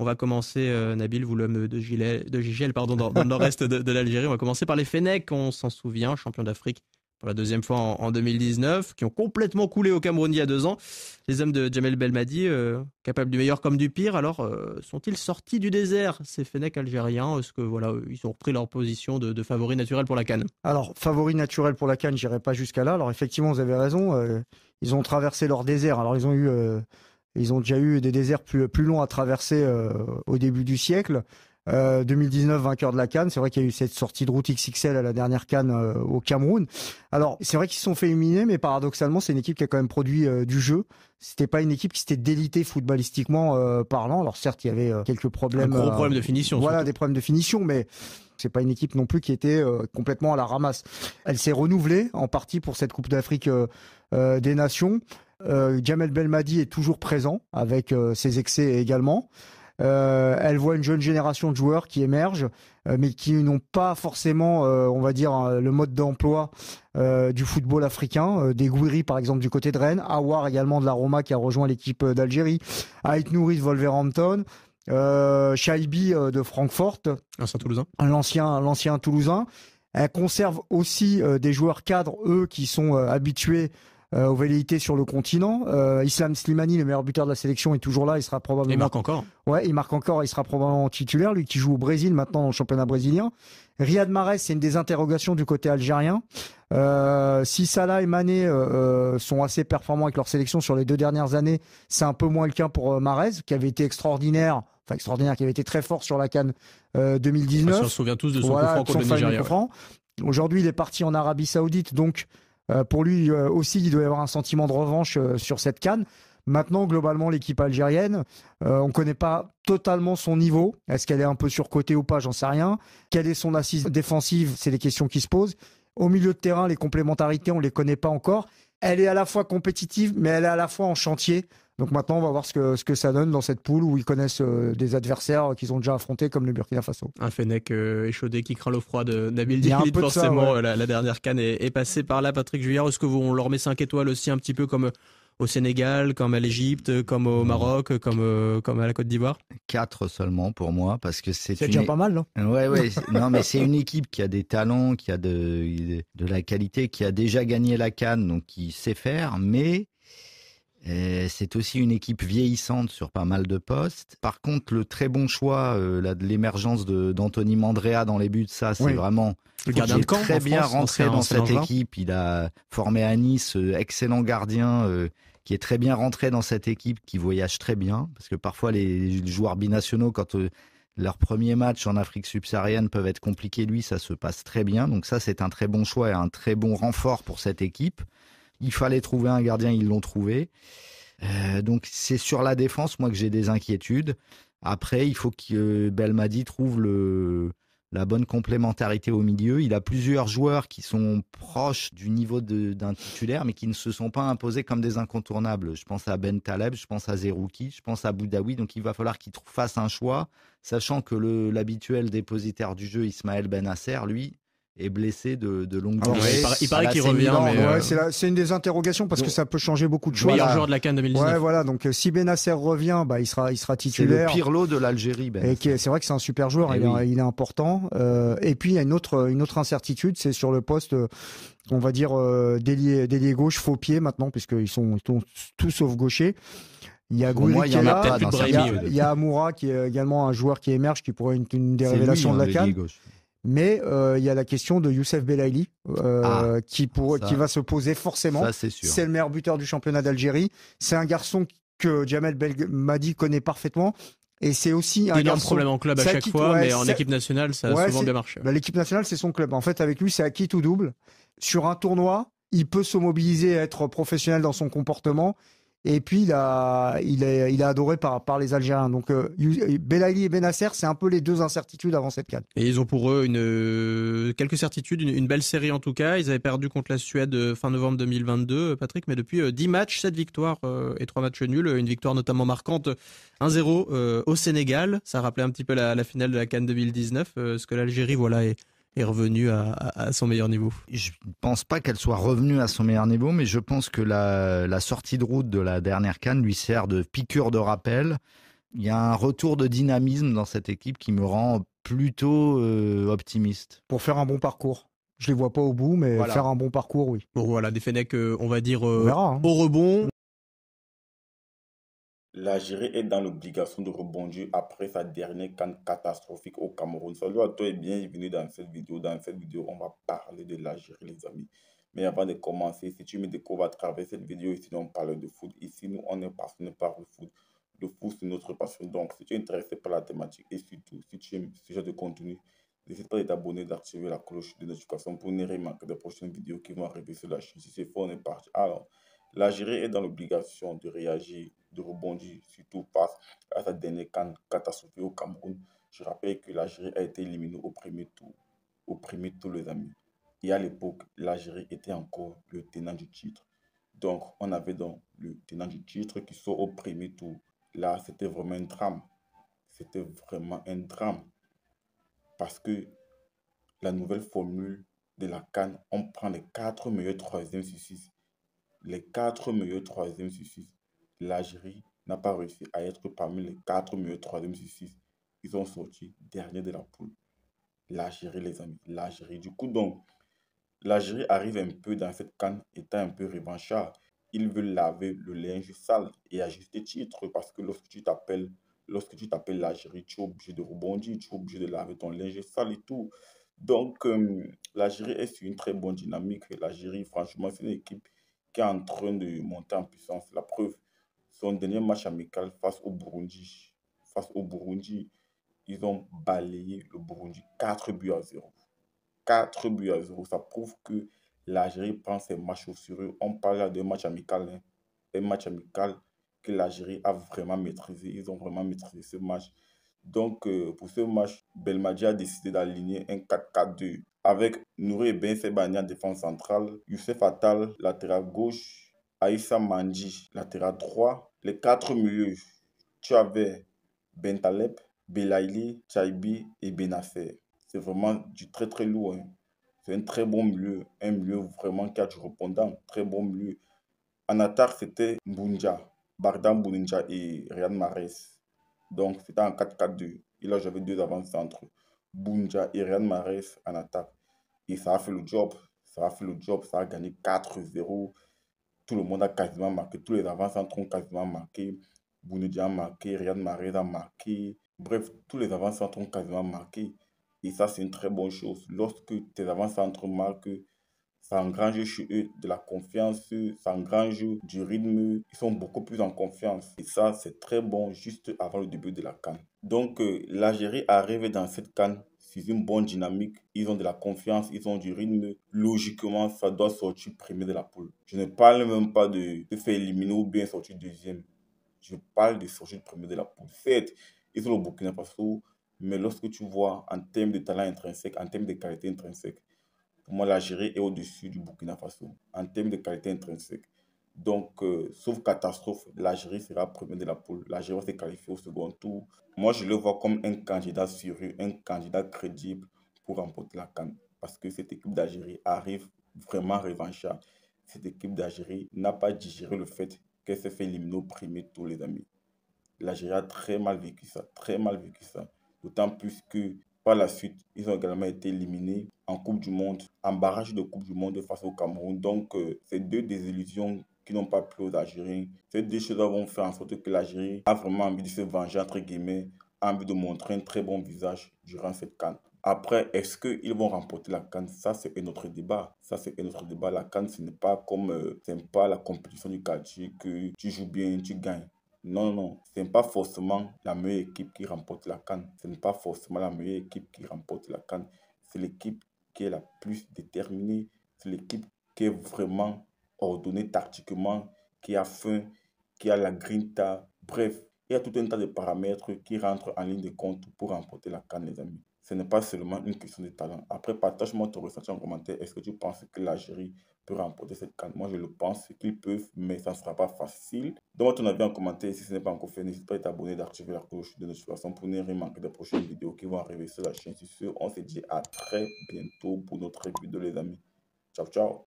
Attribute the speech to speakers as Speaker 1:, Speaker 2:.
Speaker 1: On va commencer, euh, Nabil, vous l'homme de, Gilet, de Gigel, pardon, dans, le nord-est de, l'Algérie. On va commencer par les Fennecs, on s'en souvient, champion d'Afrique pour la deuxième fois en, 2019, qui ont complètement coulé au Cameroun il y a deux ans. Les hommes de Jamel Belmadi, euh, capables du meilleur comme du pire, alors euh, sont-ils sortis du désert, ces Fennecs algériens Est-ce que voilà, ils ont repris leur position de, favoris favori naturel pour la Cannes
Speaker 2: Alors, favori naturel pour la Cannes, j'irai pas jusqu'à là. Alors effectivement, vous avez raison, ils ont traversé leur désert. Alors ils ont eu ils ont déjà eu des déserts plus, longs à traverser euh, au début du siècle. 2019, euh, vainqueur de la Cannes. C'est vrai qu'il y a eu cette sortie de route XXL à la dernière Cannes euh, au Cameroun. Alors, c'est vrai qu'ils se sont fait éliminer, mais paradoxalement, c'est une équipe qui a quand même produit du jeu. C'était pas une équipe qui s'était délitée footballistiquement parlant. Alors certes, il y avait quelques problèmes. Un gros de finition. Voilà, des problèmes de finition, mais c'est pas une équipe non plus qui était complètement à la ramasse. Elle s'est renouvelée en partie pour cette Coupe d'Afrique des Nations. Euh, Jamel Belmadi est toujours présent avec euh, ses excès également. Euh, elle voit une jeune génération de joueurs qui émergent, euh, mais qui n'ont pas forcément, euh, on va dire, le mode d'emploi du football africain. des Gouiri, par exemple, du côté de Rennes. Awar également de la Roma qui a rejoint l'équipe d'Algérie. Ait Nouris de Wolverhampton. Euh, de Francfort. L'ancien Toulousain. L'ancien, l'ancien Toulousain. Elle conserve aussi des joueurs cadres, eux, qui sont habitués euh, aux velléités sur le continent. Euh, Islam Slimani, le meilleur buteur de la sélection, est toujours là. Il sera probablement. Il marque encore. Ouais, il marque encore. Il sera probablement titulaire. Lui qui joue au Brésil maintenant dans le championnat brésilien. Riyad Mahrez, c'est une des interrogations du côté algérien. Euh, si Salah et Mané sont assez performants avec leur sélection sur les deux dernières années, c'est un peu moins le cas pour Marez, qui avait été extraordinaire, enfin extraordinaire, qui avait été très fort sur la Cannes 2019. Bah, on se souvient tous de son contre le Nigeria. Aujourd'hui, il est parti en Arabie Saoudite, donc euh, pour lui euh, aussi, il doit y avoir un sentiment de revanche euh, sur cette canne. Maintenant, globalement, l'équipe algérienne, on ne connaît pas totalement son niveau. Est-ce qu'elle est un peu surcotée ou pas J'en sais rien. Quelle est son assise défensive C'est les questions qui se posent. Au milieu de terrain, les complémentarités, on ne les connaît pas encore. Elle est à la fois compétitive, mais elle est à la fois en chantier donc maintenant, on va voir ce que, ce que ça donne dans cette poule où ils connaissent euh, des adversaires qu'ils ont déjà affrontés, comme le Burkina Faso.
Speaker 1: Un Fennec euh, échaudé qui craint l'eau froide. Nabil forcément, la, dernière canne est, passée par là. Patrick Juillard, est-ce que vous, on leur met 5 étoiles aussi un petit peu comme euh, au Sénégal, comme à l'Égypte, comme au Maroc, comme, comme à la Côte d'Ivoire
Speaker 3: Quatre seulement pour moi, parce que c'est. pas mal, non Ouais, ouais. non, mais c'est une équipe qui a des talents, qui a de, de la qualité, qui a déjà gagné la canne, donc qui sait faire, mais c'est aussi une équipe vieillissante sur pas mal de postes. Par contre, le très bon choix, euh, de l'émergence d'Anthony Mandrea dans les buts, ça, c'est vraiment le gardien il est très bien rentré dans cette équipe. Il a formé à Nice, euh, excellent gardien. Euh, qui est très bien rentré dans cette équipe, qui voyage très bien, parce que parfois les joueurs binationaux, quand leurs premier match en Afrique subsaharienne peuvent être compliqués, lui, ça se passe très bien. Donc ça, c'est un très bon choix et un très bon renfort pour cette équipe. Il fallait trouver un gardien, ils l'ont trouvé. Euh, donc c'est sur la défense, moi, que j'ai des inquiétudes. Après, il faut que euh, Belmadi trouve le, la bonne complémentarité au milieu. Il a plusieurs joueurs qui sont proches du niveau d'un titulaire, mais qui ne se sont pas imposés comme des incontournables. Je pense à Ben Taleb, je pense à Zerouki, je pense à Boudaoui. Donc il va falloir qu'il fasse un choix, sachant que l'habituel dépositaire du jeu, Ismaël Benasser, lui, est blessé de, longue durée. il, paraît, qu'il revient. Euh,
Speaker 2: c'est une des interrogations parce que ça peut changer beaucoup de choses. Meilleur joueur de la Cannes 2019. Ouais, voilà. Donc euh, si Benasser revient, bah, il sera, il sera titulaire. C'est le pire
Speaker 3: lot de l'Algérie. Ben
Speaker 2: c'est vrai que c'est un super joueur. Eh il, est, important. Euh, et puis il y a une autre, une autre incertitude, c'est sur le poste. On va dire euh, délié, gauche, faux pied maintenant, puisqu'ils sont, ils sont tous sauf gaucher Il y a Gouiri Il y a, Amoura qui est également un joueur qui émerge, qui pourrait être une, des révélations de la hein, Cannes. Mais euh, il y a la question de Youssef Belaïli euh, ah, qui, pour, qui va se poser forcément. c'est, le meilleur buteur du championnat d'Algérie. C'est un garçon que Jamel Belmadi connaît parfaitement. Et c'est aussi un énorme problème en club à chaque fois, mais en équipe nationale, ça a souvent bien marché. Bah, l'équipe nationale, c'est son club. En fait, avec lui, c'est acquis tout double. Sur un tournoi, il peut se mobiliser, être professionnel dans son comportement et puis, il a, il est, il adoré par, par les Algériens. Donc, euh, Ben Ali et Benasser, c'est un peu les deux incertitudes avant cette canne.
Speaker 1: Et ils ont pour eux une, euh, quelques certitudes, une, belle série en tout cas. Ils avaient perdu contre la Suède euh, fin novembre 2022, Patrick, mais depuis dix 10 matchs, 7 victoires et 3 matchs nuls. Une victoire notamment marquante 1-0 au Sénégal. Ça rappelait un petit peu la, la finale de la Cannes 2019, ce que l'Algérie, voilà, est est revenue
Speaker 3: à, son meilleur niveau Je ne pense pas qu'elle soit revenue à son meilleur niveau, mais je pense que la, sortie de route de la dernière canne lui sert de piqûre de rappel. Il y a un retour de dynamisme dans cette équipe qui me rend plutôt euh, optimiste. Pour faire un bon parcours je les vois pas au bout, mais faire un bon parcours, oui. Bon,
Speaker 4: voilà, des fenêtres. Euh, on va dire, euh, hein.
Speaker 3: au
Speaker 2: rebond.
Speaker 4: L'Algérie est dans l'obligation de rebondir après sa dernière canne catastrophique au Cameroun. Salut à toi et bienvenue dans cette vidéo. Dans cette vidéo, on va parler de l'Algérie, les amis. Mais avant de commencer, si tu me découvres à travers cette vidéo, ici, on parle de foot. Ici, nous, on est passionné par le foot. Le foot, c'est notre passion. Donc, si tu es intéressé par la thématique et surtout, si tu aimes ce genre de contenu, n'hésite pas à t'abonner, d'activer la cloche de notification pour ne rien manquer des prochaines vidéos qui vont arriver sur la chaîne. Si c'est faux, on est parti. Alors, l'Algérie est dans l'obligation de réagir de rebondir, surtout face à sa dernière canne catastrophe au Cameroun. Je rappelle que l'Algérie a été éliminée au premier tour, au premier tour, les amis. Et à l'époque, l'Algérie était encore le tenant du titre. Donc, on avait donc le tenant du titre qui sort au premier tour. Là, c'était vraiment un drame. C'était vraiment un drame. Parce que la nouvelle formule de la canne on prend les quatre meilleurs troisièmes sur 6. Les quatre meilleurs troisièmes sur 6 l'Algérie n'a pas réussi à être parmi les quatre meilleurs troisièmes sur 6. Ils ont sorti dernier de la poule. L'Algérie, les amis, l'Algérie. Du coup, donc, l'Algérie arrive un peu dans cette canne, étant un peu revanchard. Ils veulent laver le linge sale et ajuster titre parce que lorsque tu t'appelles lorsque tu t'appelles l'Algérie, tu es obligé de rebondir, tu es obligé de laver ton linge sale et tout. Donc, euh, l'Algérie est sur une très bonne dynamique. L'Algérie, franchement, c'est une équipe qui est en train de monter en puissance. La preuve, son dernier match amical face au Burundi, face au Burundi, ils ont balayé le Burundi 4 buts à 0. 4 buts à 0. Ça prouve que l'Algérie prend ses matchs au sérieux. On parle là d'un match amical. Hein. Un match amical que l'Algérie a vraiment maîtrisé. Ils ont vraiment maîtrisé ce match. Donc, euh, pour ce match, Belmadi a décidé d'aligner un 4-4-2 avec Nouré Ben Sebani en défense centrale, Youssef Attal, latéral gauche, Aïssa Mandji, latéral droit, les quatre milieux, tu avais Bentaleb, Belaïli, Chaibi et Benafer. C'est vraiment du très très lourd. Hein. C'est un très bon milieu, un milieu vraiment qui a du répondant, très bon milieu. En attaque, c'était Mbunja, Bardam Mbunja et Riyad Mares. Donc, c'était en 4-4-2. Et là, j'avais deux avant-centres, Bunja et Riyad Mares en attaque. Et ça a fait le job. Ça a fait le job. Ça a gagné 4-0 tout le monde a quasiment marqué, tous les avant-centres ont quasiment marqué, Bounoudi a marqué, Riyad Mahrez a marqué, bref, tous les avant-centres ont quasiment marqué. Et ça, c'est une très bonne chose. Lorsque tes avant-centres marquent, ça engrange chez eux de la confiance, ça engrange du rythme, ils sont beaucoup plus en confiance. Et ça, c'est très bon juste avant le début de la canne. Donc, euh, l'Algérie arrive dans cette canne ont une bonne dynamique. Ils ont de la confiance, ils ont du rythme. Logiquement, ça doit sortir premier de la poule. Je ne parle même pas de, se faire éliminer ou bien sortir deuxième. Je parle de sortir premier de la poule. Certes, ils ont le Burkina Faso, mais lorsque tu vois en termes de talent intrinsèque, en termes de qualité intrinsèque, pour moi, l'Algérie est au-dessus du Burkina Faso, en termes de qualité intrinsèque. Donc, euh, sauf catastrophe, l'Algérie sera première de la poule. L'Algérie s'est qualifier au second tour. Moi, je le vois comme un candidat sérieux, un candidat crédible pour remporter la Cannes. Parce que cette équipe d'Algérie arrive vraiment revanchard Cette équipe d'Algérie n'a pas digéré le fait qu'elle s'est fait éliminer au premier tour, les amis. L'Algérie a très mal vécu ça, très mal vécu ça. D'autant plus que par la suite, ils ont également été éliminés en Coupe du Monde, en barrage de Coupe du Monde face au Cameroun. Donc, euh, c'est ces deux désillusions qui n'ont pas plu aux Algériens. Ces deux choses vont faire en sorte que l'Algérie a vraiment envie de se venger, entre guillemets, envie de montrer un très bon visage durant cette canne. Après, est-ce qu'ils vont remporter la canne Ça, c'est un autre débat. Ça, c'est un autre débat. La canne, ce n'est pas comme euh, c'est pas la compétition du quartier que tu joues bien, tu gagnes. Non, non, ce n'est pas forcément la meilleure équipe qui remporte la canne. Ce n'est pas forcément la meilleure équipe qui remporte la canne. C'est l'équipe qui est la plus déterminée. C'est l'équipe qui est vraiment ordonné tactiquement, qui a faim, qui a la grinta. Bref, il y a tout un tas de paramètres qui rentrent en ligne de compte pour remporter la canne, les amis. Ce n'est pas seulement une question de talent. Après, partage-moi ton ressenti en commentaire. Est-ce que tu penses que l'Algérie peut remporter cette canne Moi, je le pense qu'ils peuvent, mais ça ne sera pas facile. Donne-moi ton avis en commentaire. Si ce n'est pas encore fait, n'hésite pas à t'abonner, d'activer la cloche de notification pour ne rien manquer des prochaines vidéos qui vont arriver sur la chaîne. on se dit à très bientôt pour notre vidéo, les amis. Ciao, ciao